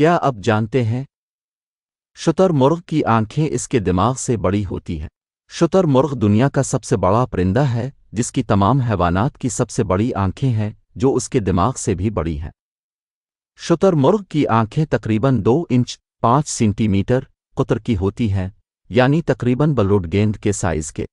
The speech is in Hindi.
क्या आप जानते हैं मुर्ग की आंखें इसके दिमाग से बड़ी होती हैं मुर्ग दुनिया का सबसे बड़ा परिंदा है जिसकी तमाम हैवानात की सबसे बड़ी आंखें हैं जो उसके दिमाग से भी बड़ी हैं मुर्ग की आंखें तकरीबन दो इंच पाँच सेंटीमीटर कुतर की होती हैं यानी तकरीबन बलूड गेंद के साइज के